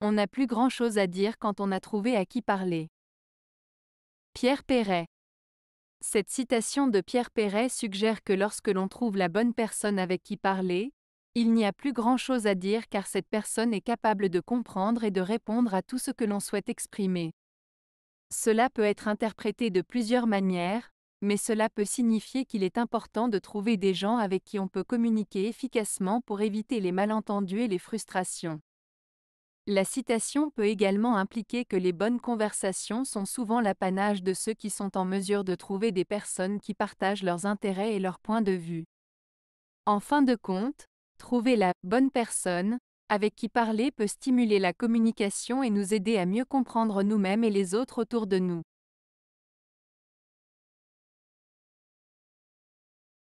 On n'a plus grand-chose à dire quand on a trouvé à qui parler. Pierre Perret. Cette citation de Pierre Perret suggère que lorsque l'on trouve la bonne personne avec qui parler, il n'y a plus grand-chose à dire car cette personne est capable de comprendre et de répondre à tout ce que l'on souhaite exprimer. Cela peut être interprété de plusieurs manières, mais cela peut signifier qu'il est important de trouver des gens avec qui on peut communiquer efficacement pour éviter les malentendus et les frustrations. La citation peut également impliquer que les bonnes conversations sont souvent l'apanage de ceux qui sont en mesure de trouver des personnes qui partagent leurs intérêts et leurs points de vue. En fin de compte, trouver la bonne personne avec qui parler peut stimuler la communication et nous aider à mieux comprendre nous-mêmes et les autres autour de nous.